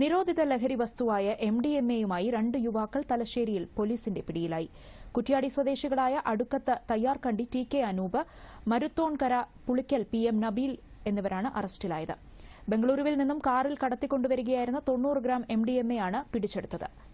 നിരോധിത ലഹരി വസ്തുവായ M D M എയുമായി രണ്ട് യുവാക്കൾ തലശ്ശേരിയിൽ പോലീസിന്റെ പിടിയിലായി കുറ്റ്യാടി സ്വദേശികളായ Adukkath Thayyarkandi T K Anoop Maruthonkara Pulikkal P M Nabeel എന്നിവരാണ് അറസ്റ്റിലായത് ബംഗളൂരുവിൽ നിന്നും കാറിൽ കടത്തിക്കൊണ്ടുവരികയായിരുന്ന തൊണ്ണൂറ് ഗ്രാം എം ഡി എം എയാണ് പിടിച്ചെടുത്തത്